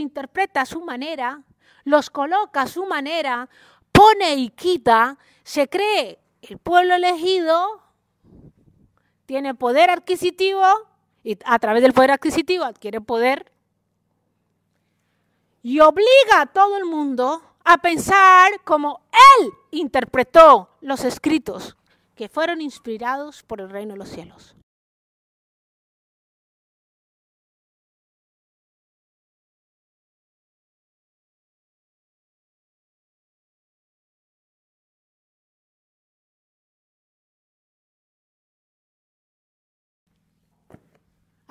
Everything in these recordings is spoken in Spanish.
interpreta a su manera, los coloca a su manera, pone y quita, se cree el pueblo elegido, tiene poder adquisitivo y a través del poder adquisitivo adquiere poder y obliga a todo el mundo a pensar como él interpretó los escritos que fueron inspirados por el reino de los cielos.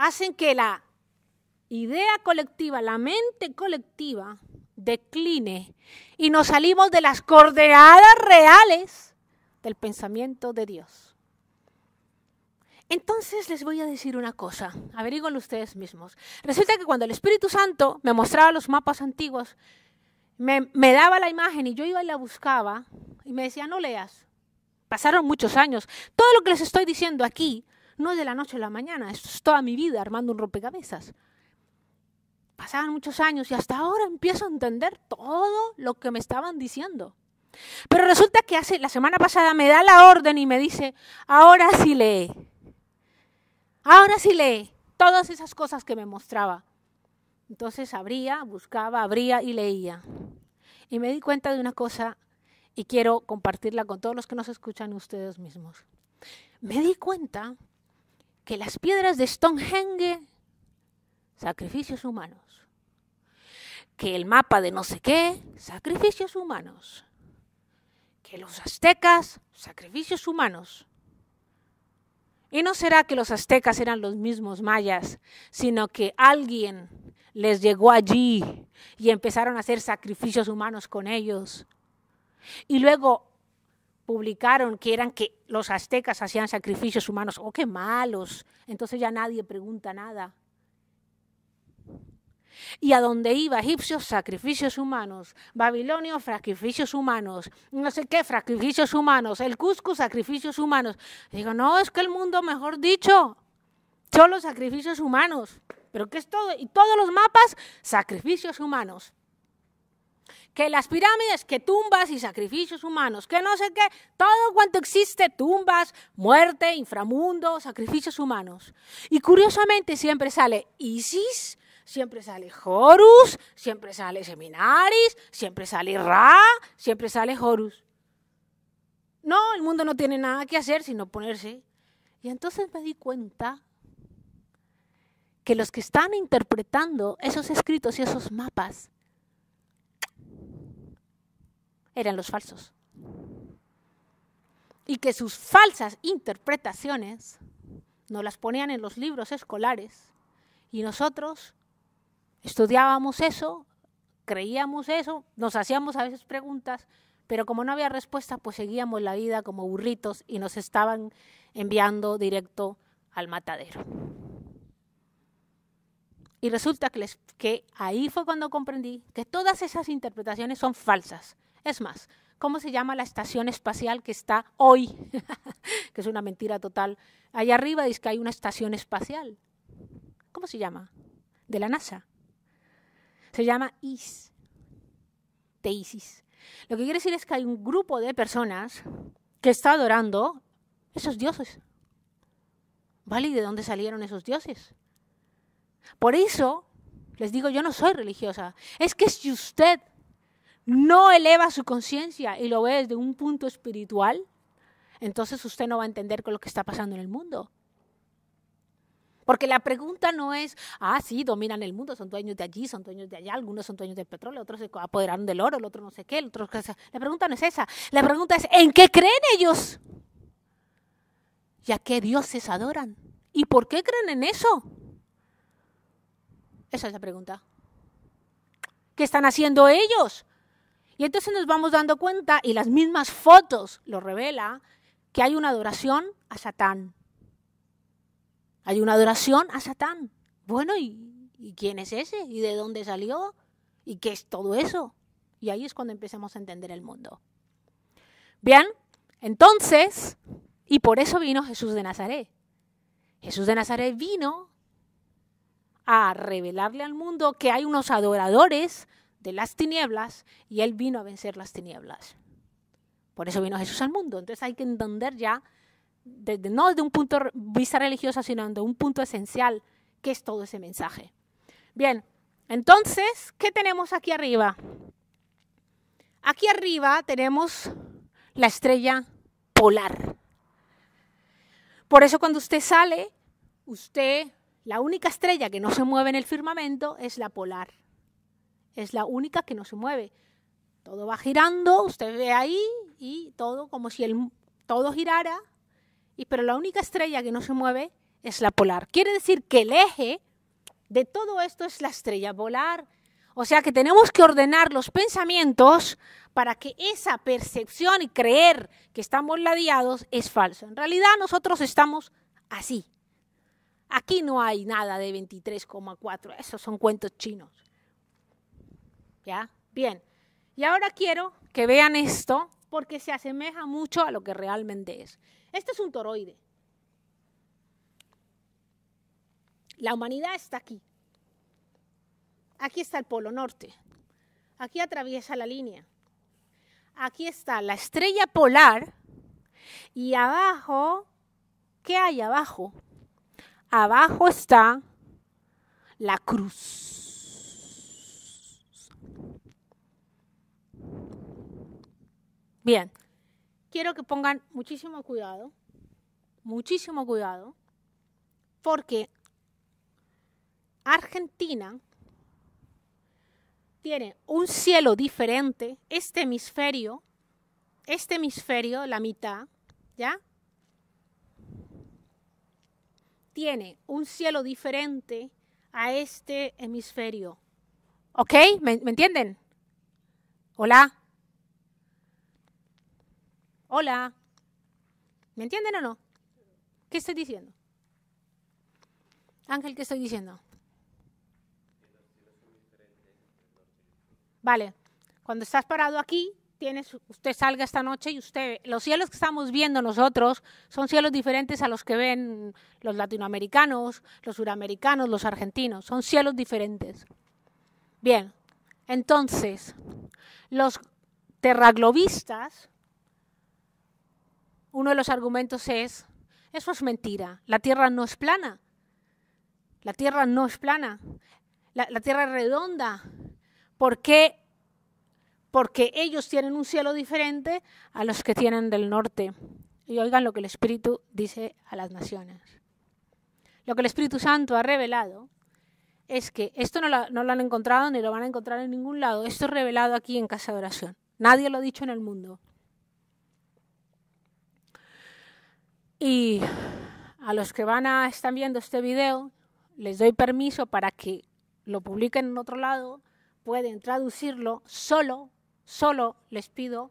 hacen que la idea colectiva, la mente colectiva, decline y nos salimos de las cordeadas reales del pensamiento de Dios. Entonces les voy a decir una cosa, averigüen ustedes mismos. Resulta que cuando el Espíritu Santo me mostraba los mapas antiguos, me, me daba la imagen y yo iba y la buscaba y me decía, no leas. Pasaron muchos años. Todo lo que les estoy diciendo aquí no de la noche a la mañana, esto es toda mi vida armando un rompecabezas. Pasaban muchos años y hasta ahora empiezo a entender todo lo que me estaban diciendo. Pero resulta que hace la semana pasada me da la orden y me dice, "Ahora sí lee." Ahora sí lee todas esas cosas que me mostraba. Entonces abría, buscaba, abría y leía. Y me di cuenta de una cosa y quiero compartirla con todos los que nos escuchan ustedes mismos. Me di cuenta que las piedras de Stonehenge, sacrificios humanos. Que el mapa de no sé qué, sacrificios humanos. Que los aztecas, sacrificios humanos. Y no será que los aztecas eran los mismos mayas, sino que alguien les llegó allí y empezaron a hacer sacrificios humanos con ellos. Y luego publicaron que eran que los aztecas hacían sacrificios humanos. ¡Oh, qué malos! Entonces ya nadie pregunta nada. Y a dónde iba egipcios, sacrificios humanos, babilonios, sacrificios humanos, no sé qué, sacrificios humanos, el Cusco, sacrificios humanos. digo, no, es que el mundo, mejor dicho, son los sacrificios humanos. Pero ¿qué es todo, y todos los mapas, sacrificios humanos que las pirámides, que tumbas y sacrificios humanos, que no sé qué, todo cuanto existe, tumbas, muerte, inframundo, sacrificios humanos. Y curiosamente siempre sale Isis, siempre sale Horus, siempre sale Seminaris, siempre sale Ra, siempre sale Horus. No, el mundo no tiene nada que hacer sino ponerse. Y entonces me di cuenta que los que están interpretando esos escritos y esos mapas eran los falsos. Y que sus falsas interpretaciones nos las ponían en los libros escolares y nosotros estudiábamos eso, creíamos eso, nos hacíamos a veces preguntas, pero como no había respuesta, pues seguíamos la vida como burritos y nos estaban enviando directo al matadero. Y resulta que, que ahí fue cuando comprendí que todas esas interpretaciones son falsas es más, ¿cómo se llama la estación espacial que está hoy? que es una mentira total. Allá arriba dice que hay una estación espacial. ¿Cómo se llama? De la NASA. Se llama IS, de ISIS. Lo que quiere decir es que hay un grupo de personas que está adorando esos dioses. ¿Vale? ¿Y de dónde salieron esos dioses? Por eso les digo, yo no soy religiosa. Es que si usted no eleva su conciencia y lo ve desde un punto espiritual, entonces usted no va a entender con lo que está pasando en el mundo. Porque la pregunta no es, ah, sí, dominan el mundo, son dueños de allí, son dueños de allá, algunos son dueños del petróleo, otros se apoderaron del oro, el otro no sé qué, el otro... La pregunta no es esa, la pregunta es, ¿en qué creen ellos? ¿Y a qué dioses adoran? ¿Y por qué creen en eso? Esa es la pregunta. ¿Qué están haciendo ellos? Y entonces nos vamos dando cuenta, y las mismas fotos lo revela, que hay una adoración a Satán. Hay una adoración a Satán. Bueno, ¿y, quién es ese? ¿Y de dónde salió? ¿Y qué es todo eso? Y ahí es cuando empezamos a entender el mundo. Bien, entonces, y por eso vino Jesús de Nazaret. Jesús de Nazaret vino a revelarle al mundo que hay unos adoradores de las tinieblas y Él vino a vencer las tinieblas. Por eso vino Jesús al mundo. Entonces hay que entender ya, desde, no desde un punto de vista religioso, sino desde un punto esencial, qué es todo ese mensaje. Bien, entonces, ¿qué tenemos aquí arriba? Aquí arriba tenemos la estrella polar. Por eso cuando usted sale, usted, la única estrella que no se mueve en el firmamento es la polar es la única que no se mueve. Todo va girando, usted ve ahí y todo como si el, todo girara, y, pero la única estrella que no se mueve es la polar. Quiere decir que el eje de todo esto es la estrella polar. O sea que tenemos que ordenar los pensamientos para que esa percepción y creer que estamos ladeados es falso. En realidad nosotros estamos así. Aquí no hay nada de 23,4. Esos son cuentos chinos. ¿Ya? Bien. Y ahora quiero que vean esto porque se asemeja mucho a lo que realmente es. Este es un toroide. La humanidad está aquí. Aquí está el polo norte. Aquí atraviesa la línea. Aquí está la estrella polar. Y abajo, ¿qué hay abajo? Abajo está la cruz. Bien, quiero que pongan muchísimo cuidado, muchísimo cuidado, porque Argentina tiene un cielo diferente, este hemisferio, este hemisferio, la mitad, ¿ya? Tiene un cielo diferente a este hemisferio. ¿Ok? ¿Me, entienden? Hola. Hola. ¿Me entienden o no? ¿Qué estoy diciendo? Ángel, ¿qué estoy diciendo? Vale, cuando estás parado aquí, tienes, usted salga esta noche y usted, los cielos que estamos viendo nosotros son cielos diferentes a los que ven los latinoamericanos, los suramericanos, los argentinos, son cielos diferentes. Bien, entonces, los terraglobistas uno de los argumentos es, eso es mentira, la Tierra no es plana, la Tierra no es plana, la, Tierra es redonda. ¿Por qué? Porque ellos tienen un cielo diferente a los que tienen del norte. Y oigan lo que el Espíritu dice a las naciones. Lo que el Espíritu Santo ha revelado es que esto no no lo han encontrado ni lo van a encontrar en ningún lado. Esto es revelado aquí en Casa de Oración. Nadie lo ha dicho en el mundo. Y a los que van a estar viendo este video, les doy permiso para que lo publiquen en otro lado, pueden traducirlo, solo, solo les pido,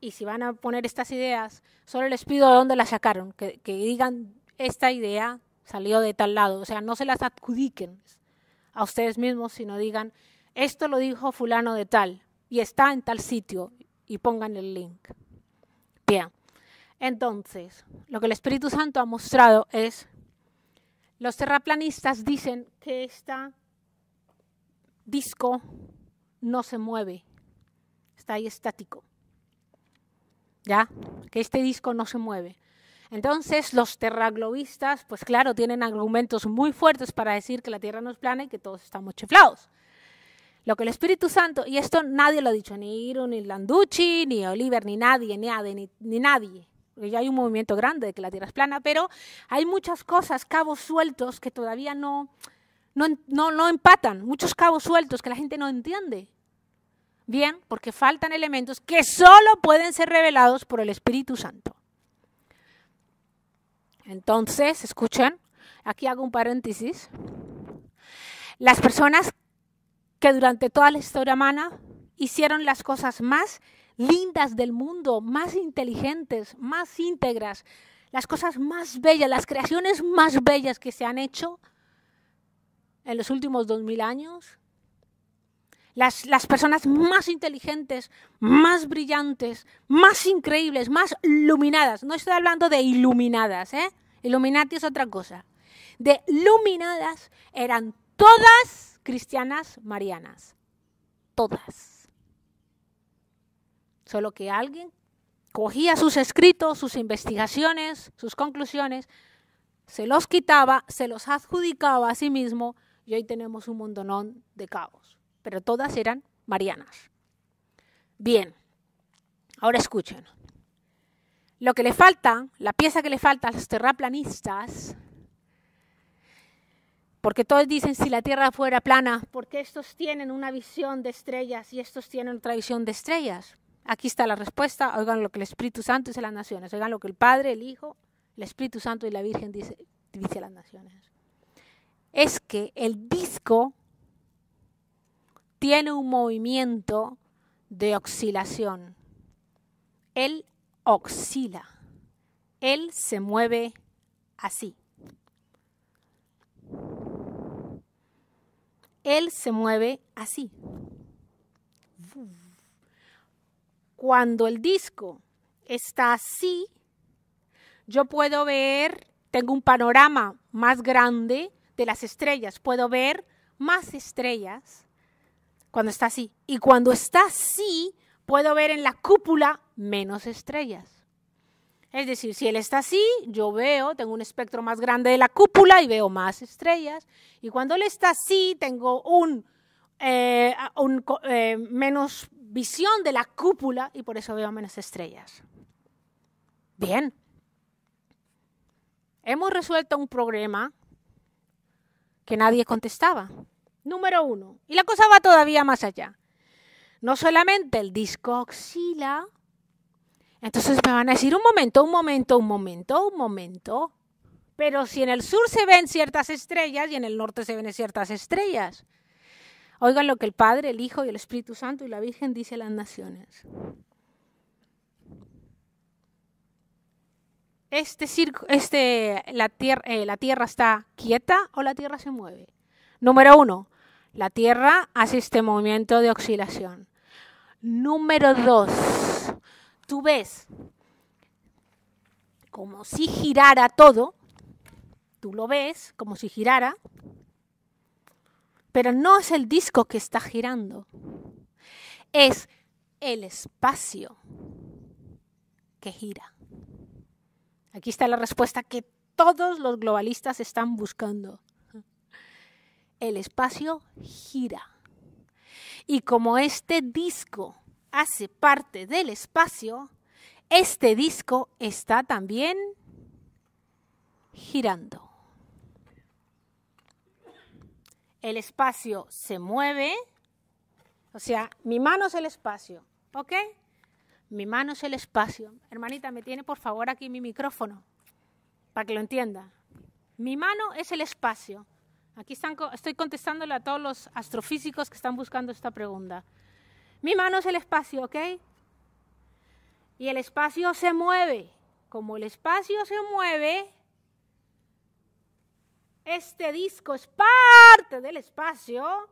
y si van a poner estas ideas, solo les pido de dónde las sacaron, que, digan esta idea salió de tal lado, o sea, no se las adjudiquen a ustedes mismos, sino digan, esto lo dijo fulano de tal, y está en tal sitio, y pongan el link. Bien. Entonces, lo que el Espíritu Santo ha mostrado es, los terraplanistas dicen que este disco no se mueve, está ahí estático. ¿Ya? Que este disco no se mueve. Entonces, los terraglobistas, pues claro, tienen argumentos muy fuertes para decir que la Tierra no es plana y que todos estamos chiflados. Lo que el Espíritu Santo, y esto nadie lo ha dicho, ni Iru, ni Landucci, ni Oliver, ni nadie, ni Ade, ni nadie porque ya hay un movimiento grande de que la Tierra es plana, pero hay muchas cosas, cabos sueltos que todavía no, no, no empatan, muchos cabos sueltos que la gente no entiende. Bien, porque faltan elementos que solo pueden ser revelados por el Espíritu Santo. Entonces, escuchen, aquí hago un paréntesis. Las personas que durante toda la historia humana hicieron las cosas más lindas del mundo, más inteligentes, más íntegras, las cosas más bellas, las creaciones más bellas que se han hecho en los últimos 2,000 años. Las, las, personas más inteligentes, más brillantes, más increíbles, más iluminadas. No estoy hablando de iluminadas, ¿eh? Illuminati es otra cosa. De iluminadas eran todas cristianas marianas. Todas. Solo que alguien cogía sus escritos, sus investigaciones, sus conclusiones, se los quitaba, se los adjudicaba a sí mismo y hoy tenemos un mundonón de cabos. Pero todas eran marianas. Bien, ahora escuchen. Lo que le falta, la pieza que le falta a los terraplanistas, porque todos dicen si la Tierra fuera plana, porque estos tienen una visión de estrellas y estos tienen otra visión de estrellas. Aquí está la respuesta. Oigan lo que el Espíritu Santo dice a las naciones. Oigan lo que el Padre, el Hijo, el Espíritu Santo y la Virgen dice, a las naciones. Es que el disco tiene un movimiento de oscilación. Él oscila. Él se mueve así. Él se mueve así cuando el disco está así, yo puedo ver, tengo un panorama más grande de las estrellas, puedo ver más estrellas cuando está así. Y cuando está así, puedo ver en la cúpula menos estrellas. Es decir, si él está así, yo veo, tengo un espectro más grande de la cúpula y veo más estrellas. Y cuando él está así, tengo un, eh, eh, menos visión de la cúpula y por eso veo menos estrellas. Bien. Hemos resuelto un problema que nadie contestaba. Número uno. Y la cosa va todavía más allá. No solamente el disco oxila. Entonces me van a decir un momento, un momento, un momento, un momento. Pero si en el sur se ven ciertas estrellas y en el norte se ven ciertas estrellas. Oigan lo que el Padre, el Hijo y el Espíritu Santo y la Virgen dice a las naciones. Este, este la, tierra, eh, la tierra está quieta o la tierra se mueve. Número uno, la tierra hace este movimiento de oscilación. Número dos, tú ves como si girara todo, tú lo ves como si girara, pero no es el disco que está girando, es el espacio que gira. Aquí está la respuesta que todos los globalistas están buscando. El espacio gira. Y como este disco hace parte del espacio, este disco está también girando. el espacio se mueve, o sea, mi mano es el espacio, ¿ok? Mi mano es el espacio. Hermanita, me tiene por favor aquí mi micrófono para que lo entienda. Mi mano es el espacio. Aquí están, estoy contestándole a todos los astrofísicos que están buscando esta pregunta. Mi mano es el espacio, ¿ok? Y el espacio se mueve. Como el espacio se mueve, este disco es parte del espacio.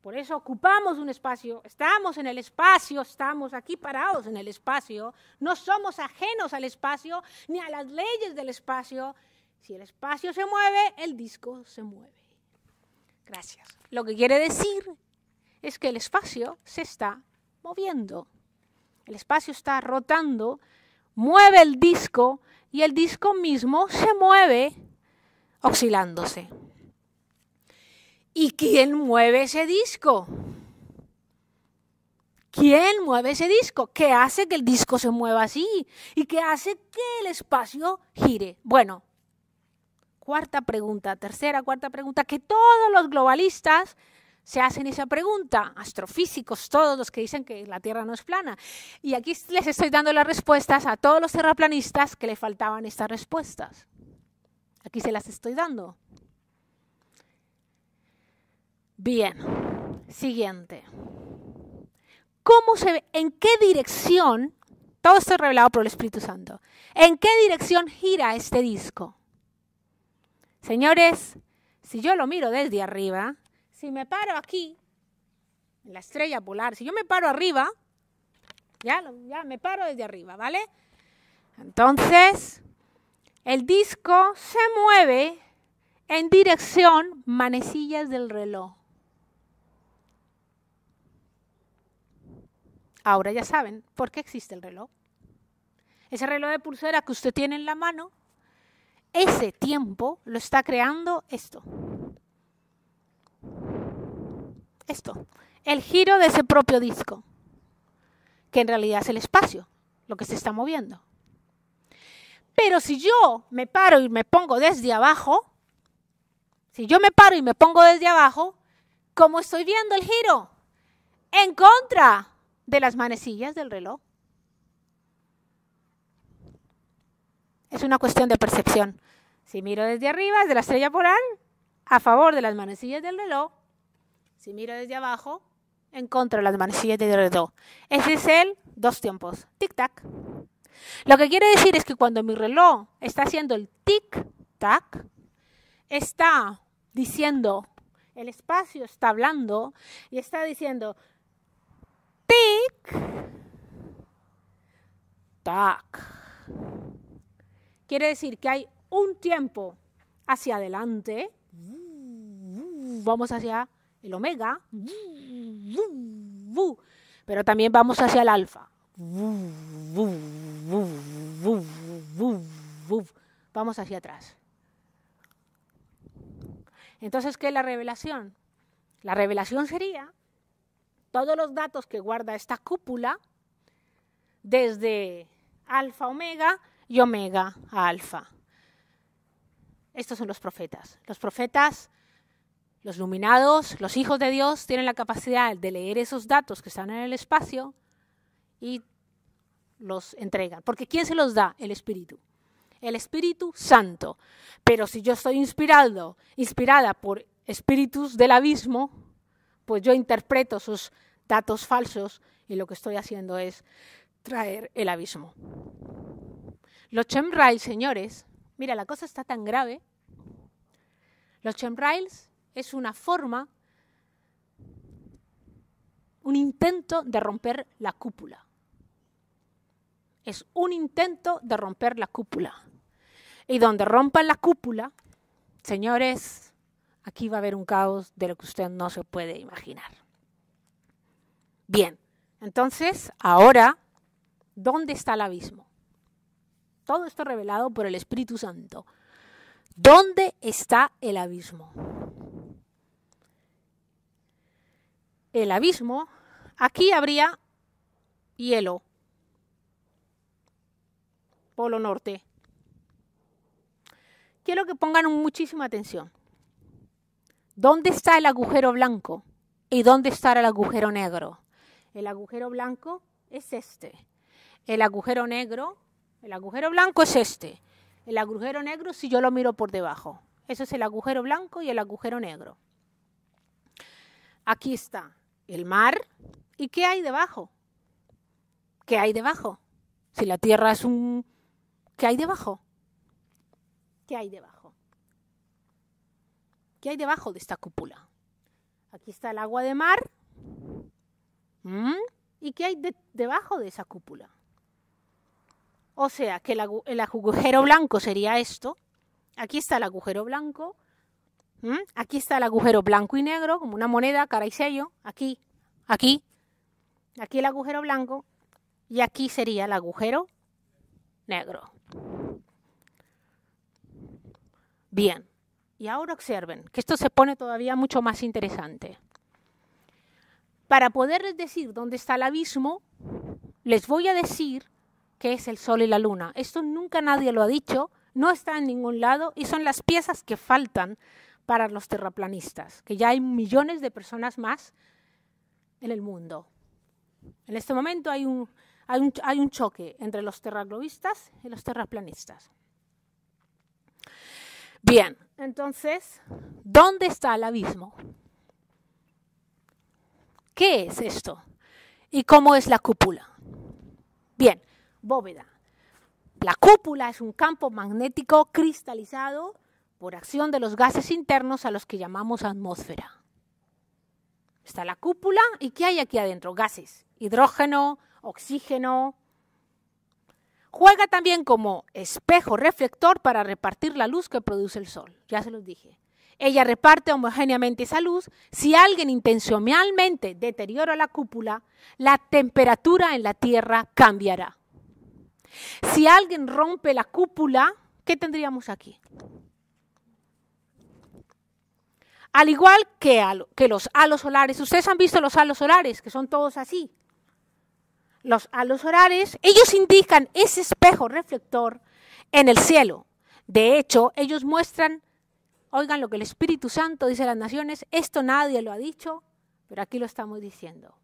Por eso ocupamos un espacio, estamos en el espacio, estamos aquí parados en el espacio, no somos ajenos al espacio ni a las leyes del espacio. Si el espacio se mueve, el disco se mueve. Gracias. Lo que quiere decir es que el espacio se está moviendo. El espacio está rotando, mueve el disco y el disco mismo se mueve oxilándose. ¿Y quién mueve ese disco? ¿Quién mueve ese disco? ¿Qué hace que el disco se mueva así? ¿Y qué hace que el espacio gire? Bueno, cuarta pregunta, tercera, cuarta pregunta, que todos los globalistas se hacen esa pregunta, astrofísicos, todos los que dicen que la Tierra no es plana. Y aquí les estoy dando las respuestas a todos los terraplanistas que le faltaban estas respuestas. Aquí se las estoy dando. Bien, siguiente. ¿Cómo se, ve? ¿En qué dirección? Todo esto es revelado por el Espíritu Santo. ¿En qué dirección gira este disco? Señores, si yo lo miro desde arriba, si me paro aquí, en la estrella polar, si yo me paro arriba, ya, ya me paro desde arriba, ¿vale? Entonces, el disco se mueve en dirección manecillas del reloj. Ahora ya saben por qué existe el reloj. Ese reloj de pulsera que usted tiene en la mano, ese tiempo lo está creando esto. Esto, el giro de ese propio disco, que en realidad es el espacio, lo que se está moviendo. Pero si yo me paro y me pongo desde abajo, si yo me paro y me pongo desde abajo, ¿cómo estoy viendo el giro? En contra de las manecillas del reloj. Es una cuestión de percepción. Si miro desde arriba, desde la estrella polar, a favor de las manecillas del reloj. Si miro desde abajo, en contra de las manecillas del reloj. Ese es el dos tiempos. Tic-tac. Lo que quiere decir es que cuando mi reloj está haciendo el tic-tac, está diciendo, el espacio está hablando y está diciendo, tic-tac. Quiere decir que hay un tiempo hacia adelante, vamos hacia el omega, pero también vamos hacia el alfa. Vamos hacia atrás. Entonces, ¿qué es la revelación? La revelación sería todos los datos que guarda esta cúpula desde alfa omega y omega a alfa. Estos son los profetas. Los profetas, los iluminados, los hijos de Dios tienen la capacidad de leer esos datos que están en el espacio y los entregan. Porque ¿quién se los da? El Espíritu. El Espíritu Santo. Pero si yo estoy inspirado, inspirada por espíritus del abismo, pues yo interpreto sus datos falsos y lo que estoy haciendo es traer el abismo. Los chemrails, señores, mira, la cosa está tan grave. Los chemrails es una forma, un intento de romper la cúpula. Es un intento de romper la cúpula. Y donde rompan la cúpula, señores, aquí va a haber un caos de lo que usted no se puede imaginar. Bien, entonces, ahora, ¿dónde está el abismo? Todo esto revelado por el Espíritu Santo. ¿Dónde está el abismo? El abismo, aquí habría hielo, Polo Norte. Quiero que pongan muchísima atención. ¿Dónde está el agujero blanco? ¿Y dónde está el agujero negro? El agujero blanco es este. El agujero negro, el agujero blanco es este. El agujero negro si yo lo miro por debajo. Eso es el agujero blanco y el agujero negro. Aquí está el mar. ¿Y qué hay debajo? ¿Qué hay debajo? Si la Tierra es un ¿Qué hay debajo? ¿Qué hay debajo? ¿Qué hay debajo de esta cúpula? Aquí está el agua de mar. ¿Mm? ¿Y qué hay debajo de esa cúpula? O sea, que el, agujero blanco sería esto. Aquí está el agujero blanco. ¿Mm? Aquí está el agujero blanco y negro, como una moneda, cara y sello. Aquí, aquí. Aquí el agujero blanco. Y aquí sería el agujero negro. Bien, y ahora observen que esto se pone todavía mucho más interesante. Para poderles decir dónde está el abismo, les voy a decir que es el Sol y la Luna. Esto nunca nadie lo ha dicho, no está en ningún lado y son las piezas que faltan para los terraplanistas, que ya hay millones de personas más en el mundo. En este momento hay un, hay un, choque entre los terraglobistas y los terraplanistas. Bien, entonces, ¿dónde está el abismo? ¿Qué es esto? ¿Y cómo es la cúpula? Bien, bóveda. La cúpula es un campo magnético cristalizado por acción de los gases internos a los que llamamos atmósfera. Está la cúpula y ¿qué hay aquí adentro? Gases, hidrógeno, oxígeno. Juega también como espejo reflector para repartir la luz que produce el sol. Ya se los dije. Ella reparte homogéneamente esa luz. Si alguien intencionalmente deteriora la cúpula, la temperatura en la Tierra cambiará. Si alguien rompe la cúpula, ¿qué tendríamos aquí? Al igual que, que los halos solares, ustedes han visto los halos solares, que son todos así, a los horarios, ellos indican ese espejo reflector en el cielo. De hecho, ellos muestran, oigan lo que el Espíritu Santo dice a las naciones, esto nadie lo ha dicho, pero aquí lo estamos diciendo.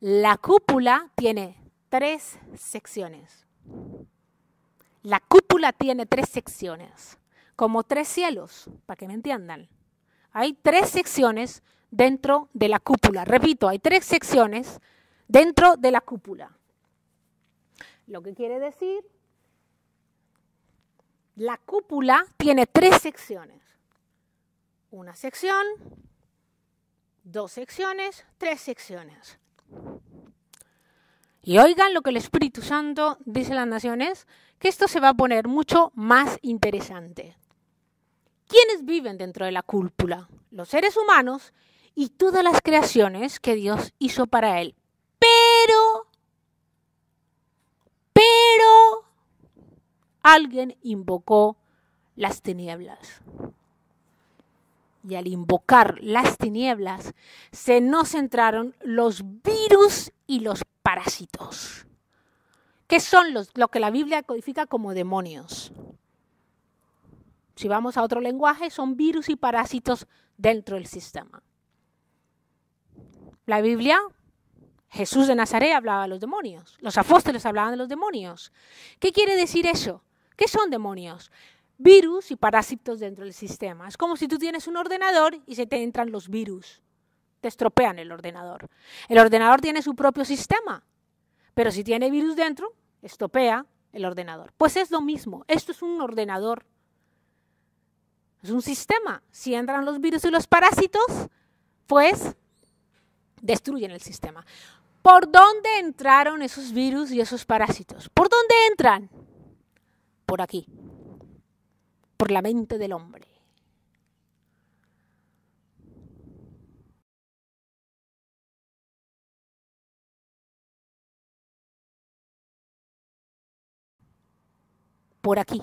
La cúpula tiene tres secciones. La cúpula tiene tres secciones, como tres cielos, para que me entiendan. Hay tres secciones dentro de la cúpula. Repito, hay tres secciones dentro de la cúpula. Lo que quiere decir, la cúpula tiene tres secciones. Una sección, dos secciones, tres secciones. Y oigan lo que el Espíritu Santo dice a las naciones, que esto se va a poner mucho más interesante. ¿Quiénes viven dentro de la cúpula? Los seres humanos y todas las creaciones que Dios hizo para él. alguien invocó las tinieblas. Y al invocar las tinieblas, se nos entraron los virus y los parásitos, ¿Qué son los, lo que la Biblia codifica como demonios. Si vamos a otro lenguaje, son virus y parásitos dentro del sistema. La Biblia, Jesús de Nazaret hablaba de los demonios, los apóstoles hablaban de los demonios. ¿Qué quiere decir eso? ¿Qué son demonios? Virus y parásitos dentro del sistema. Es como si tú tienes un ordenador y se te entran los virus. Te estropean el ordenador. El ordenador tiene su propio sistema, pero si tiene virus dentro, estropea el ordenador. Pues es lo mismo. Esto es un ordenador. Es un sistema. Si entran los virus y los parásitos, pues destruyen el sistema. ¿Por dónde entraron esos virus y esos parásitos? ¿Por dónde entran? por aquí, por la mente del hombre. Por aquí.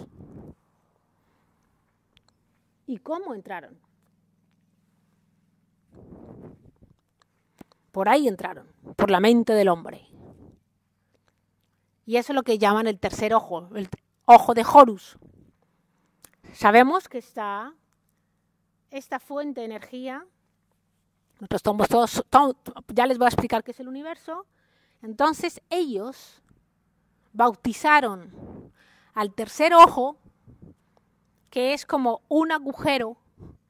¿Y cómo entraron? Por ahí entraron, por la mente del hombre. Y eso es lo que llaman el tercer ojo, Ojo de Horus. Sabemos que está esta fuente de energía. Nosotros ya les voy a explicar qué es el universo. Entonces ellos bautizaron al tercer ojo, que es como un agujero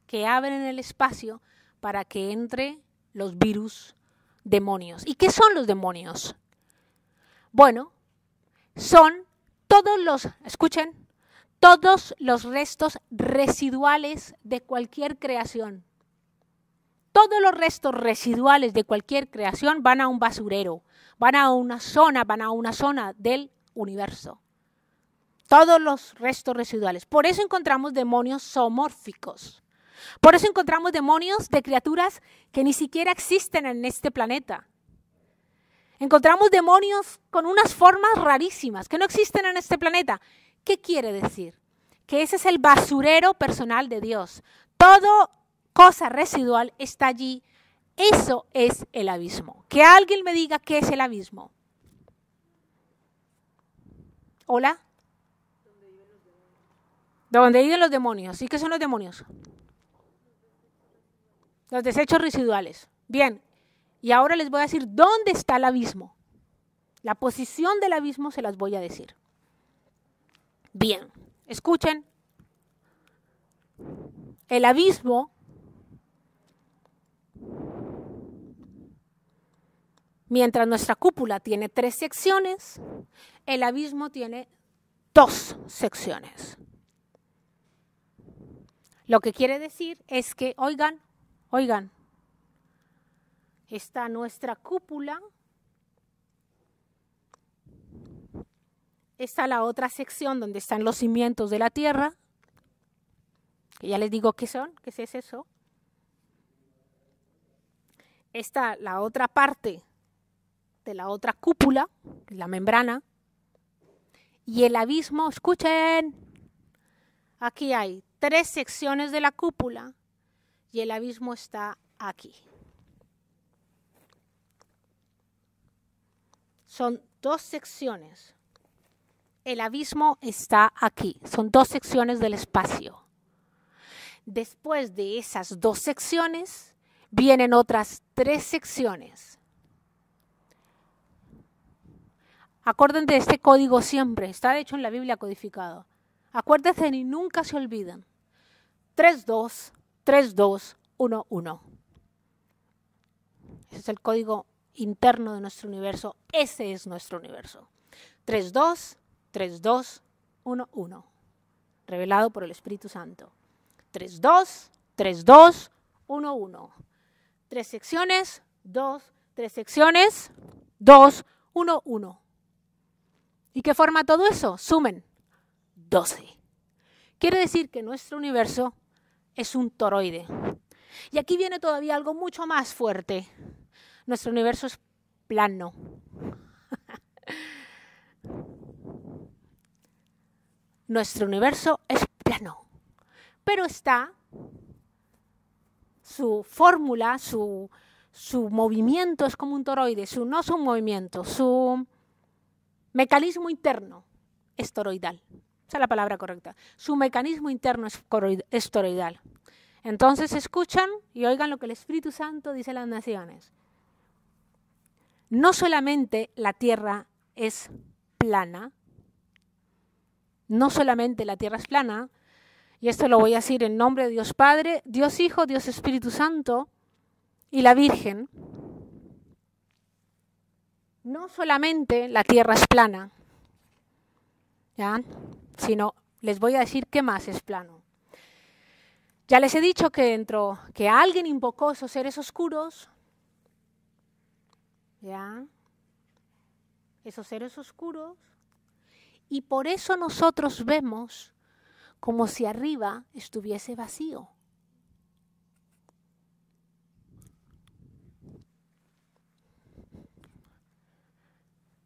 que abre en el espacio para que entre los virus demonios. ¿Y qué son los demonios? Bueno, son todos los, escuchen, todos los restos residuales de cualquier creación. Todos los restos residuales de cualquier creación van a un basurero, van a una zona, van a una zona del universo. Todos los restos residuales. Por eso encontramos demonios zoomórficos. Por eso encontramos demonios de criaturas que ni siquiera existen en este planeta. Encontramos demonios con unas formas rarísimas que no existen en este planeta. ¿Qué quiere decir? Que ese es el basurero personal de Dios. Todo cosa residual está allí. Eso es el abismo. Que alguien me diga qué es el abismo. Hola. ¿Dónde viven los demonios. ¿Y qué son los demonios? Los desechos residuales. Bien, y ahora les voy a decir dónde está el abismo. La posición del abismo se las voy a decir. Bien, escuchen. El abismo Mientras nuestra cúpula tiene tres secciones, el abismo tiene dos secciones. Lo que quiere decir es que, oigan, oigan, está nuestra cúpula, está la otra sección donde están los cimientos de la tierra, que ya les digo qué son, qué es eso. Está la otra parte de la otra cúpula, la membrana, y el abismo, escuchen, aquí hay tres secciones de la cúpula y el abismo está aquí. Son dos secciones. El abismo está aquí. Son dos secciones del espacio. Después de esas dos secciones, vienen otras tres secciones. Acuérdense de este código siempre. Está hecho en la Biblia codificado. Acuérdense y nunca se olviden. 3-2, 3-2, 1-1. Ese es el código interno de nuestro universo. Ese es nuestro universo. 3-2, 3-2, 1-1. Revelado por el Espíritu Santo. 3-2, 3-2, 1-1. Tres secciones, dos, tres secciones, dos, uno, uno. ¿Y qué forma todo eso? Sumen 12. Quiere decir que nuestro universo es un toroide. Y aquí viene todavía algo mucho más fuerte nuestro universo es plano. Nuestro universo es plano, pero está su fórmula, su, movimiento es como un toroide, su no un movimiento, su mecanismo interno es toroidal. Esa es la palabra correcta. Su mecanismo interno es toroidal. Entonces escuchan y oigan lo que el Espíritu Santo dice a las naciones no solamente la Tierra es plana, no solamente la Tierra es plana, y esto lo voy a decir en nombre de Dios Padre, Dios Hijo, Dios Espíritu Santo y la Virgen, no solamente la Tierra es plana, ¿ya? sino les voy a decir qué más es plano. Ya les he dicho que, dentro, que alguien invocó esos seres oscuros ¿Ya? Esos seres oscuros. Y por eso nosotros vemos como si arriba estuviese vacío.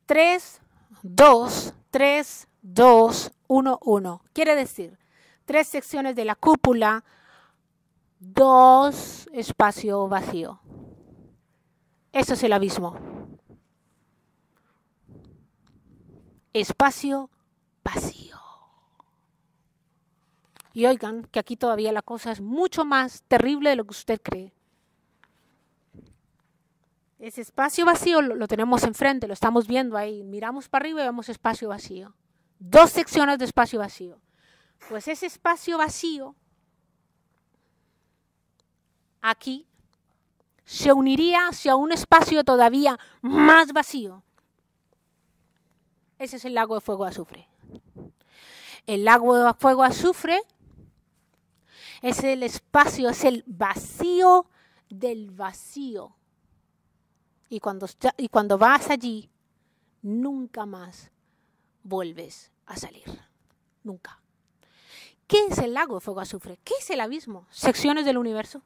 Tres, dos, tres, dos, uno, uno. Quiere decir, tres secciones de la cúpula, dos espacio vacío. Eso es el abismo. Espacio vacío. Y oigan que aquí todavía la cosa es mucho más terrible de lo que usted cree. Ese espacio vacío lo, tenemos enfrente, lo estamos viendo ahí. Miramos para arriba y vemos espacio vacío. Dos secciones de espacio vacío. Pues ese espacio vacío, aquí se uniría hacia un espacio todavía más vacío. Ese es el lago de fuego azufre. El lago de fuego azufre es el espacio, es el vacío del vacío. Y cuando, y cuando vas allí, nunca más vuelves a salir. Nunca. ¿Qué es el lago de fuego azufre? ¿Qué es el abismo? Secciones del universo.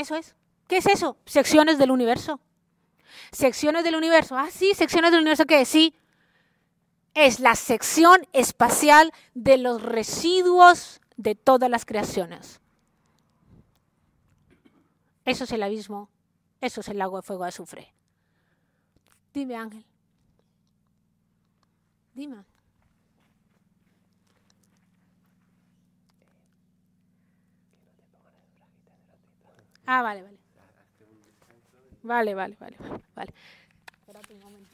Eso es. ¿Qué es eso? Secciones del universo. Secciones del universo. Ah, sí, secciones del universo, ¿qué es? Sí. Es la sección espacial de los residuos de todas las creaciones. Eso es el abismo. Eso es el lago de fuego de azufre. Dime, Ángel. Dime. Ah, vale, vale. Vale, vale, vale, vale. vale. un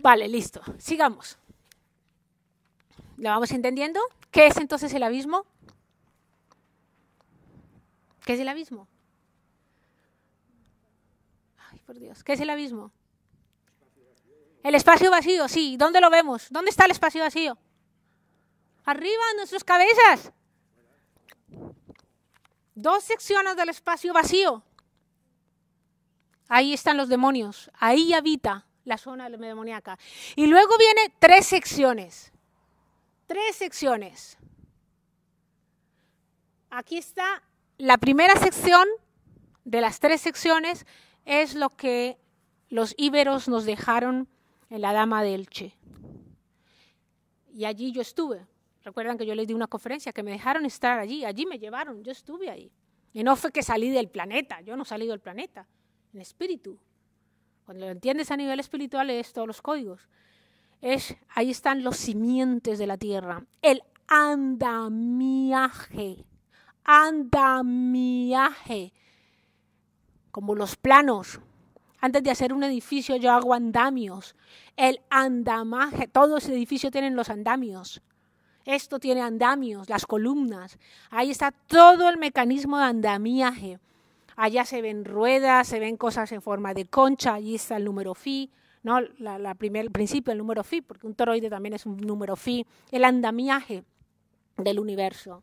Vale, listo. Sigamos. ¿Lo vamos entendiendo? ¿Qué es entonces el abismo? ¿Qué es el abismo? Ay, por Dios. ¿Qué es el abismo? El espacio vacío, sí. ¿Dónde lo vemos? ¿Dónde está el espacio vacío? arriba en nuestras cabezas. Dos secciones del espacio vacío. Ahí están los demonios, ahí habita la zona demoníaca. Y luego viene tres secciones. Tres secciones. Aquí está la primera sección de las tres secciones es lo que los íberos nos dejaron en la Dama del Che. Y allí yo estuve. Recuerdan que yo les di una conferencia, que me dejaron estar allí, allí me llevaron, yo estuve ahí. Y no fue que salí del planeta, yo no salí del planeta, En espíritu. Cuando lo entiendes a nivel espiritual es todos los códigos. Es, ahí están los simientes de la tierra, el andamiaje, andamiaje, como los planos. Antes de hacer un edificio yo hago andamios. El andamaje, todos ese edificios tienen los andamios. Esto tiene andamios, las columnas. Ahí está todo el mecanismo de andamiaje. Allá se ven ruedas, se ven cosas en forma de concha, allí está el número phi, ¿no? La, el principio, el número phi, porque un toroide también es un número phi, el andamiaje del universo.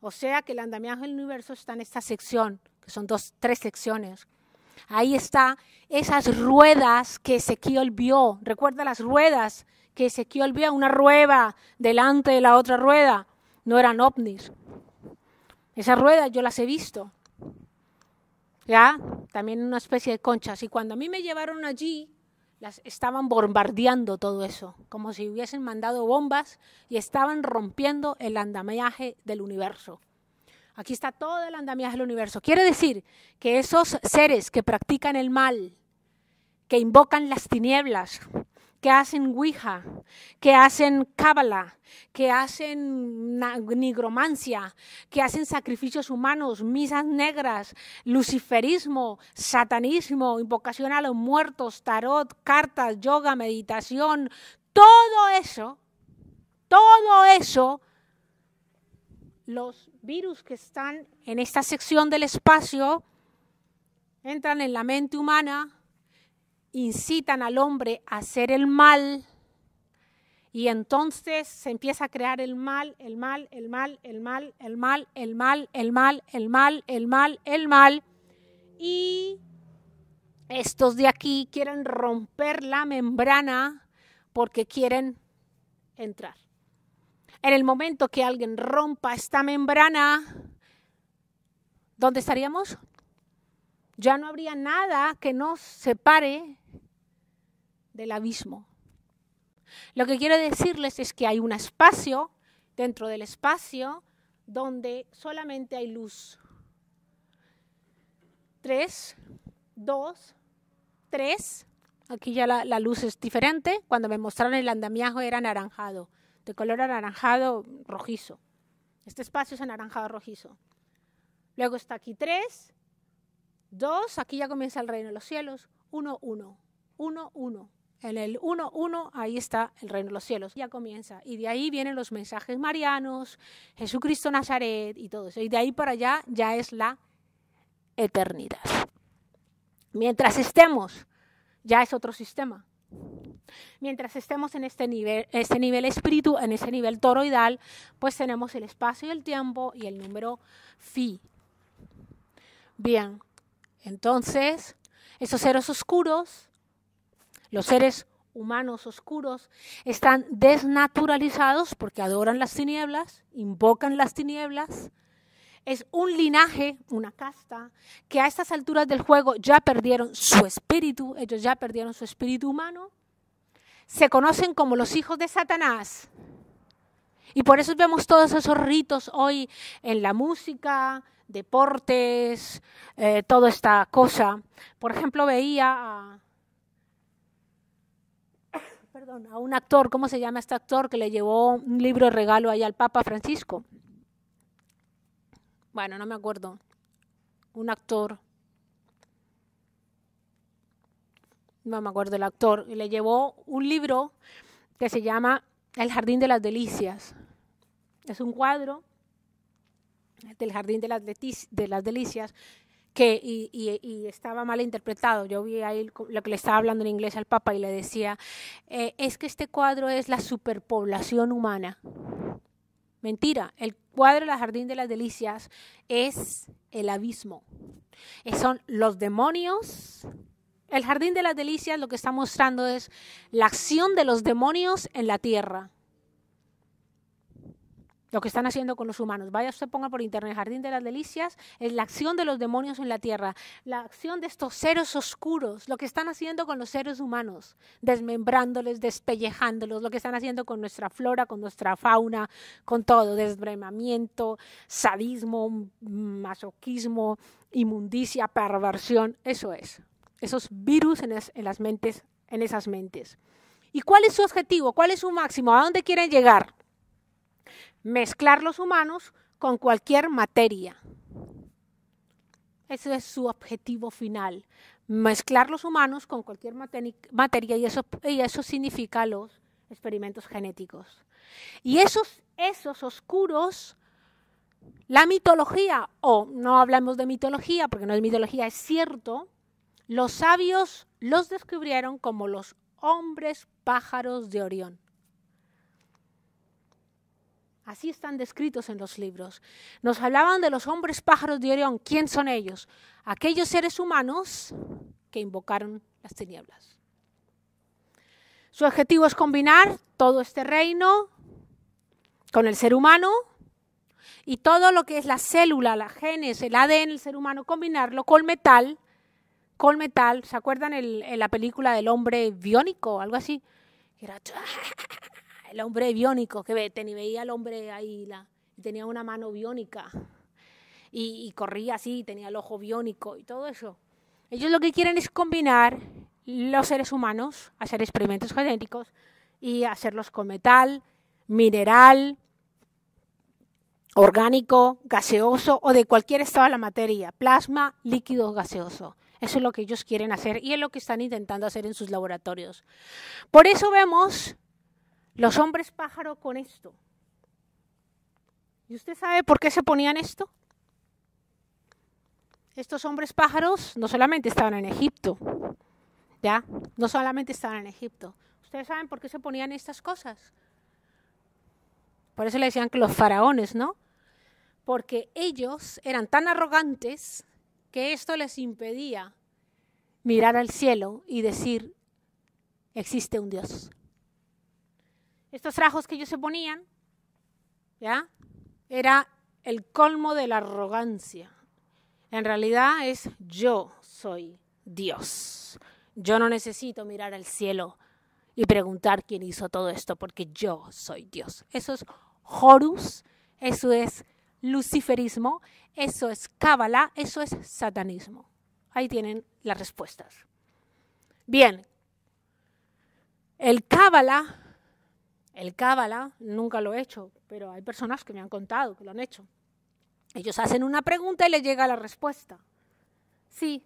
O sea que el andamiaje del universo está en esta sección, que son dos, tres secciones. Ahí está esas ruedas que Ezequiel vio. Recuerda las ruedas que Ezequiel vio, una rueda delante de la otra rueda. No eran ovnis. Esas ruedas yo las he visto. ¿Ya? También una especie de conchas. Y cuando a mí me llevaron allí, las estaban bombardeando todo eso, como si hubiesen mandado bombas y estaban rompiendo el andamiaje del universo. Aquí está todo el andamiaje del universo. Quiere decir que esos seres que practican el mal, que invocan las tinieblas, que hacen Ouija, que hacen Cábala, que hacen nigromancia, que hacen sacrificios humanos, misas negras, luciferismo, satanismo, invocación a los muertos, tarot, cartas, yoga, meditación, todo eso, todo eso los virus que están en esta sección del espacio entran en la mente humana, incitan al hombre a hacer el mal y entonces se empieza a crear el mal, el mal, el mal, el mal, el mal, el mal, el mal, el mal, el mal, el mal. Y estos de aquí quieren romper la membrana porque quieren entrar. En el momento que alguien rompa esta membrana, ¿dónde estaríamos? Ya no habría nada que nos separe del abismo. Lo que quiero decirles es que hay un espacio dentro del espacio donde solamente hay luz. Tres, dos, tres. Aquí ya la, luz es diferente. Cuando me mostraron el andamiajo era anaranjado de color anaranjado rojizo. Este espacio es anaranjado rojizo. Luego está aquí 3, 2, aquí ya comienza el reino de los cielos, 1, 1, 1, 1. En el 1, 1, ahí está el reino de los cielos, ya comienza. Y de ahí vienen los mensajes marianos, Jesucristo Nazaret y todo eso. Y de ahí para allá ya es la eternidad. Mientras estemos, ya es otro sistema. Mientras estemos en este nivel, este nivel espíritu, en ese nivel toroidal, pues tenemos el espacio y el tiempo y el número phi. Bien, entonces, esos seres oscuros, los seres humanos oscuros, están desnaturalizados porque adoran las tinieblas, invocan las tinieblas, es un linaje, una casta, que a estas alturas del juego ya perdieron su espíritu, ellos ya perdieron su espíritu humano se conocen como los hijos de Satanás. Y por eso vemos todos esos ritos hoy en la música, deportes, eh, toda esta cosa. Por ejemplo, veía a, perdón, a un actor, ¿cómo se llama este actor que le llevó un libro de regalo ahí al Papa Francisco? Bueno, no me acuerdo. Un actor me acuerdo el actor, y le llevó un libro que se llama El Jardín de las Delicias. Es un cuadro del Jardín de las, Delicias que y, y, estaba mal interpretado. Yo vi ahí lo que le estaba hablando en inglés al Papa y le decía, eh, es que este cuadro es la superpoblación humana. Mentira, el cuadro del Jardín de las Delicias es el abismo. Eh, son los demonios el jardín de las delicias lo que está mostrando es la acción de los demonios en la tierra. Lo que están haciendo con los humanos. Vaya usted ponga por internet jardín de las delicias, es la acción de los demonios en la tierra, la acción de estos seres oscuros, lo que están haciendo con los seres humanos, desmembrándoles, despellejándolos, lo que están haciendo con nuestra flora, con nuestra fauna, con todo, desbremamiento, sadismo, masoquismo, inmundicia, perversión, eso es esos virus en, las mentes, en esas mentes. ¿Y cuál es su objetivo? ¿Cuál es su máximo? ¿A dónde quieren llegar? Mezclar los humanos con cualquier materia. Ese es su objetivo final. Mezclar los humanos con cualquier materia y eso, eso significa los experimentos genéticos. Y esos, esos oscuros la mitología, o no hablamos de mitología, porque no es mitología, es cierto, los sabios los descubrieron como los hombres pájaros de Orión. Así están descritos en los libros. Nos hablaban de los hombres pájaros de Orión. ¿Quién son ellos? Aquellos seres humanos que invocaron las tinieblas. Su objetivo es combinar todo este reino con el ser humano y todo lo que es la célula, la genes, el ADN del ser humano, combinarlo con metal col Metal, ¿se acuerdan el, eh, la película del hombre biónico? Algo así. Era el hombre biónico, que tenía, veía el hombre ahí, la, tenía una mano biónica. Y, corría así, tenía el ojo biónico y todo eso. Ellos lo que quieren es combinar los seres humanos, hacer experimentos genéticos y hacerlos con metal, mineral, orgánico, gaseoso o de cualquier estado de la materia, plasma, líquido gaseoso. Eso es lo que ellos quieren hacer y es lo que están intentando hacer en sus laboratorios. Por eso vemos los hombres pájaro con esto. ¿Y usted sabe por qué se ponían esto? Estos hombres pájaros no solamente estaban en Egipto, ¿ya? No solamente estaban en Egipto. ¿Ustedes saben por qué se ponían estas cosas? Por eso le decían que los faraones, ¿no? Porque ellos eran tan arrogantes que esto les impedía mirar al cielo y decir, existe un Dios. Estos trajos que ellos se ponían, ¿ya? Era el colmo de la arrogancia. En realidad es yo soy Dios. Yo no necesito mirar al cielo y preguntar quién hizo todo esto porque yo soy Dios. Eso es Horus, eso es luciferismo, eso es cábala, eso es satanismo. Ahí tienen las respuestas. Bien, el cábala, el cábala, nunca lo he hecho, pero hay personas que me han contado que lo han hecho. Ellos hacen una pregunta y les llega la respuesta. Sí,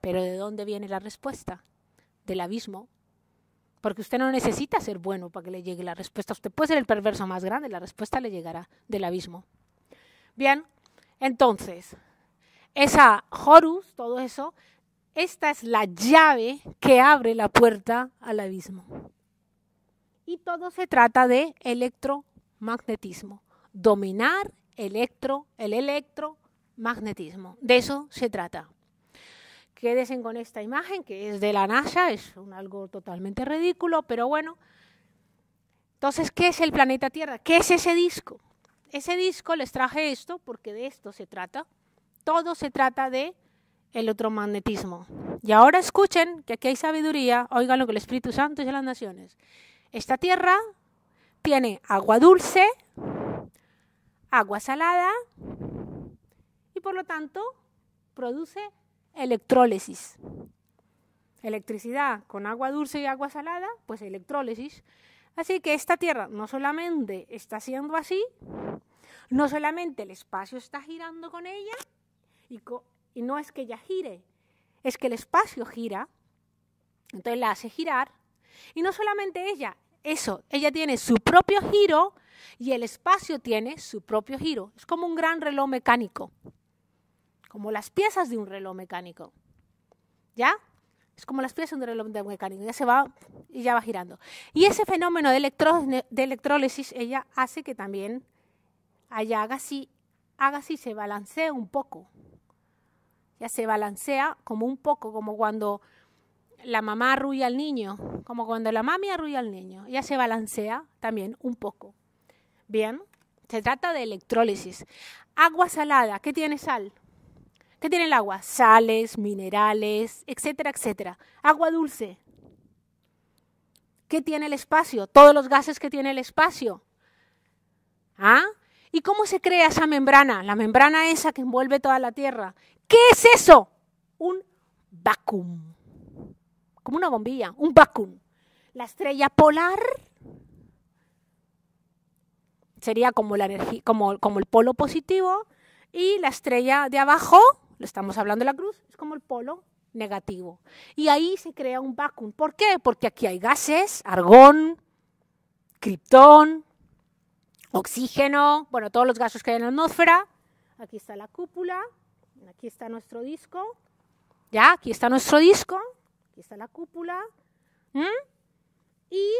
pero ¿de dónde viene la respuesta? Del abismo. Porque usted no necesita ser bueno para que le llegue la respuesta. Usted puede ser el perverso más grande, la respuesta le llegará del abismo. Bien, entonces, esa Horus, todo eso, esta es la llave que abre la puerta al abismo. Y todo se trata de electromagnetismo, dominar electro, el electromagnetismo. De eso se trata. Quédense con esta imagen que es de la NASA, es algo totalmente ridículo, pero bueno. Entonces, ¿qué es el planeta Tierra? ¿Qué es ese disco? ese disco les traje esto porque de esto se trata. Todo se trata de electromagnetismo. Y ahora escuchen que aquí hay sabiduría, oigan lo que el Espíritu Santo dice a las naciones. Esta tierra tiene agua dulce, agua salada y por lo tanto produce electrólisis. Electricidad con agua dulce y agua salada, pues electrólisis. Así que esta Tierra no solamente está siendo así, no solamente el espacio está girando con ella, y, no es que ella gire, es que el espacio gira, entonces la hace girar, y no solamente ella, eso, ella tiene su propio giro y el espacio tiene su propio giro. Es como un gran reloj mecánico, como las piezas de un reloj mecánico. ¿Ya? Es como las piezas de un reloj de mecánico, ya se va y ya va girando. Y ese fenómeno de, electrólisis, ella hace que también allá haga así, haga así, se balancee un poco. Ya se balancea como un poco, como cuando la mamá arrulla al niño, como cuando la mami arrulla al niño, ya se balancea también un poco. Bien, se trata de electrólisis. Agua salada, ¿qué tiene sal? ¿Qué tiene el agua? Sales, minerales, etcétera, etcétera. Agua dulce. ¿Qué tiene el espacio? Todos los gases que tiene el espacio. ¿Ah? ¿Y cómo se crea esa membrana? La membrana esa que envuelve toda la Tierra. ¿Qué es eso? Un vacuum. Como una bombilla, un vacuum. La estrella polar sería como, la como el polo positivo y la estrella de abajo lo estamos hablando de la cruz, es como el polo negativo. Y ahí se crea un vacuum. ¿Por qué? Porque aquí hay gases, argón, criptón, oxígeno, bueno, todos los gases que hay en la atmósfera. Aquí está la cúpula, aquí está nuestro disco, ya, aquí está nuestro disco, aquí está la cúpula. Y,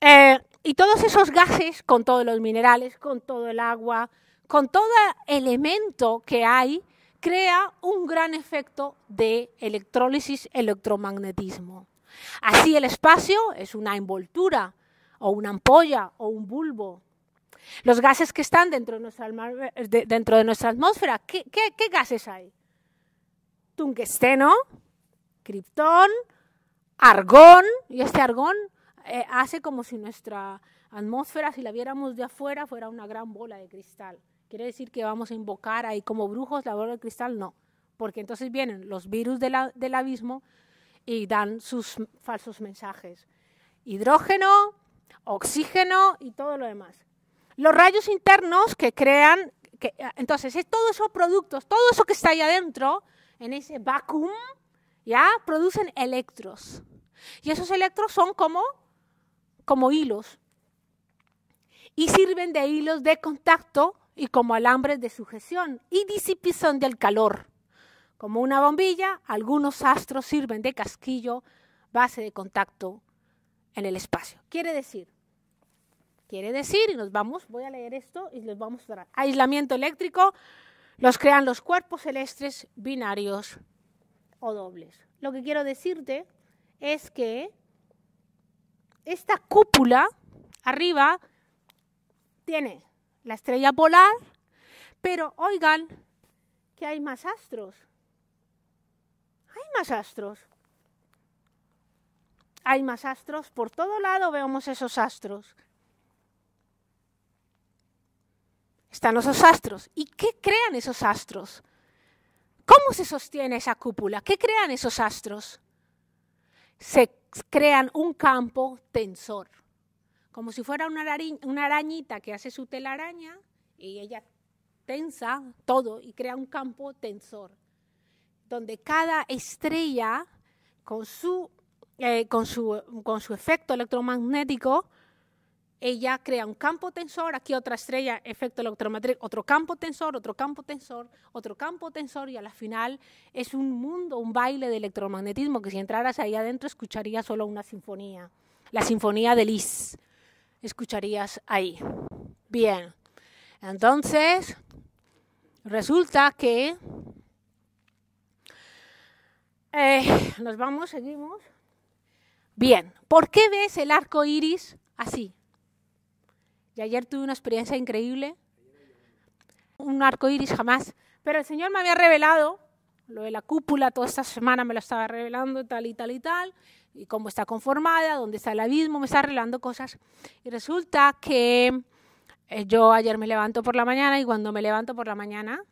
eh, y todos esos gases, con todos los minerales, con todo el agua, con todo elemento que hay, crea un gran efecto de electrólisis electromagnetismo. Así el espacio es una envoltura o una ampolla o un bulbo. Los gases que están dentro de nuestra, eh, dentro de nuestra atmósfera, ¿qué, gases hay? Tungsteno, criptón, argón, y este argón eh, hace como si nuestra atmósfera, si la viéramos de afuera, fuera una gran bola de cristal. ¿Quiere decir que vamos a invocar ahí como brujos la bola de cristal? No, porque entonces vienen los virus del abismo y dan sus falsos mensajes. Hidrógeno, oxígeno y todo lo demás. Los rayos internos que crean, que, entonces es todos esos productos, todo eso que está ahí adentro, en ese vacuum, ¿ya? Producen electros. Y esos electros son como, como hilos. Y sirven de hilos de contacto y como alambres de sujeción y disipación del calor. Como una bombilla, algunos astros sirven de casquillo, base de contacto en el espacio. Quiere decir, quiere decir, y nos vamos, voy a leer esto y les vamos a dar. Aislamiento eléctrico los crean los cuerpos celestes binarios o dobles. Lo que quiero decirte es que esta cúpula arriba tiene la estrella polar, pero oigan que hay más astros. Hay más astros. Hay más astros, por todo lado vemos esos astros. Están esos astros. ¿Y qué crean esos astros? ¿Cómo se sostiene esa cúpula? ¿Qué crean esos astros? Se crean un campo tensor como si fuera una, arañita que hace su telaraña y ella tensa todo y crea un campo tensor, donde cada estrella eh, con su, efecto electromagnético, ella crea un campo tensor, aquí otra estrella, efecto electromagnético, otro campo tensor, otro campo tensor, otro campo tensor, y a la final es un mundo, un baile de electromagnetismo que si entraras ahí adentro escucharía solo una sinfonía, la sinfonía de Lis escucharías ahí. Bien, entonces resulta que eh, nos vamos, seguimos. Bien, ¿por qué ves el arco iris así? Y ayer tuve una experiencia increíble, un arco iris jamás, pero el Señor me había revelado lo de la cúpula, toda esta semana me lo estaba revelando, tal y tal y tal y cómo está conformada, dónde está el abismo, me está arreglando cosas. Y resulta que eh, yo ayer me levanto por la mañana y cuando me levanto por la mañana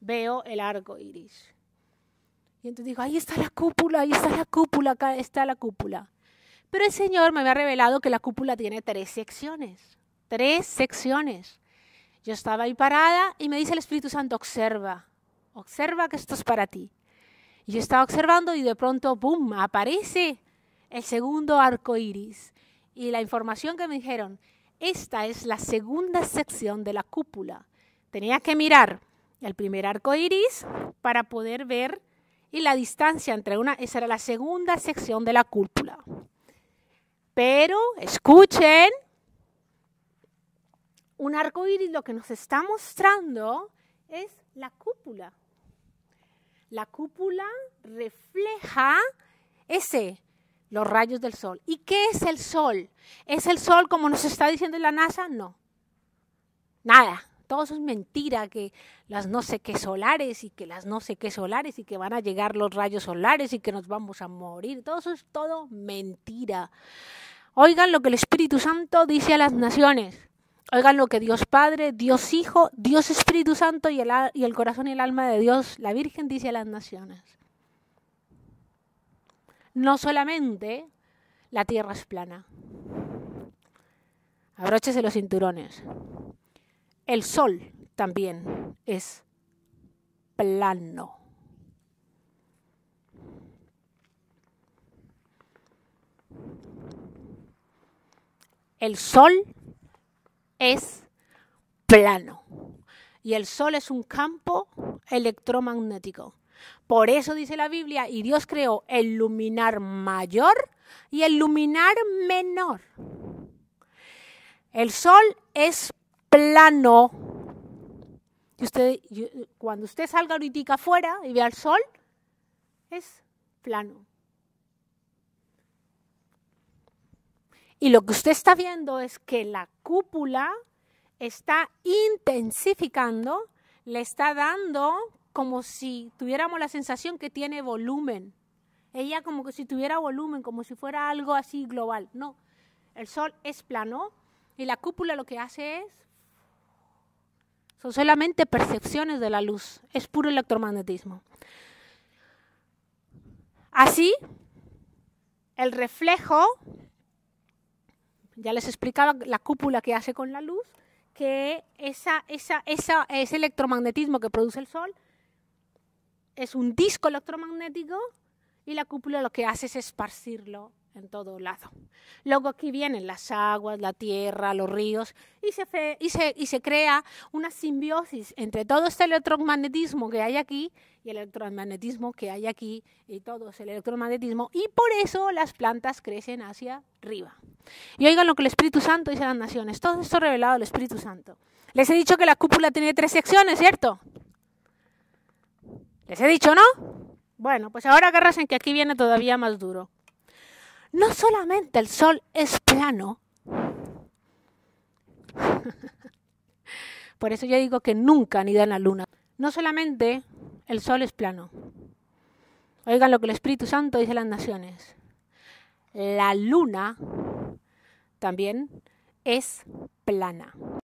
veo el arco iris. Y entonces digo, ahí está la cúpula, ahí está la cúpula, acá está la cúpula. Pero el Señor me había revelado que la cúpula tiene tres secciones, tres secciones. Yo estaba ahí parada y me dice el Espíritu Santo, observa, observa que esto es para ti. Y yo estaba observando y de pronto, bum, aparece el segundo arco iris. Y la información que me dijeron, esta es la segunda sección de la cúpula. Tenía que mirar el primer arco iris para poder ver y la distancia entre una, esa era la segunda sección de la cúpula. Pero escuchen, un arco iris lo que nos está mostrando es la cúpula. La cúpula refleja ese, los rayos del sol. ¿Y qué es el sol? ¿Es el sol como nos está diciendo la NASA? No. Nada. Todo eso es mentira, que las no sé qué solares y que las no sé qué solares y que van a llegar los rayos solares y que nos vamos a morir. Todo eso es todo mentira. Oigan lo que el Espíritu Santo dice a las naciones. Oigan lo que Dios Padre, Dios Hijo, Dios Espíritu Santo y el, y el corazón y el alma de Dios, la Virgen, dice a las naciones. No solamente la tierra es plana. Abróchese los cinturones. El sol también es plano. El sol es plano y el Sol es un campo electromagnético. Por eso dice la Biblia, y Dios creó el luminar mayor y el luminar menor. El Sol es plano. Y usted, cuando usted salga ahorita afuera y vea el Sol, es plano. Y lo que usted está viendo es que la cúpula está intensificando, le está dando como si tuviéramos la sensación que tiene volumen. Ella como que si tuviera volumen, como si fuera algo así global. No, el sol es plano y la cúpula lo que hace es... Son solamente percepciones de la luz, es puro electromagnetismo. Así, el reflejo ya les explicaba la cúpula que hace con la luz, que ese electromagnetismo que produce el Sol es un disco electromagnético y la cúpula lo que hace es esparcirlo en todo lado. Luego aquí vienen las aguas, la tierra, los ríos y se, y se, y se crea una simbiosis entre todo este electromagnetismo que hay aquí y el electromagnetismo que hay aquí y todo ese electromagnetismo y por eso las plantas crecen hacia arriba. Y oigan lo que el Espíritu Santo dice a las naciones, todo esto revelado al Espíritu Santo. Les he dicho que la cúpula tiene tres secciones, ¿cierto? Les he dicho, ¿no? Bueno, pues ahora en que aquí viene todavía más duro no solamente el Sol es plano, por eso yo digo que nunca han ido a la luna, no solamente el Sol es plano, oigan lo que el Espíritu Santo dice a las naciones, la luna también es plana.